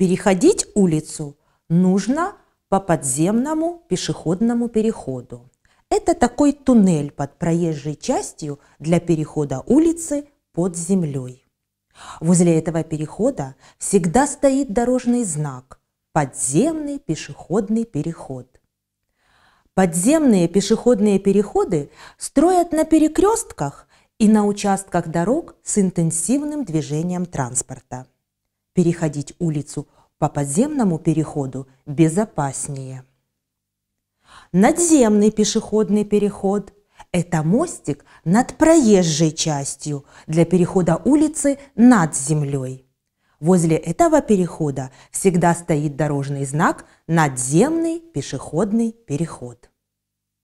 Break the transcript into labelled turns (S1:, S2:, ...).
S1: Переходить улицу нужно по подземному пешеходному переходу. Это такой туннель под проезжей частью для перехода улицы под землей. Возле этого перехода всегда стоит дорожный знак подземный пешеходный переход. Подземные пешеходные переходы строят на перекрестках и на участках дорог с интенсивным движением транспорта переходить улицу по подземному переходу безопаснее. Надземный пешеходный переход – это мостик над проезжей частью для перехода улицы над землей. Возле этого перехода всегда стоит дорожный знак «Надземный пешеходный переход».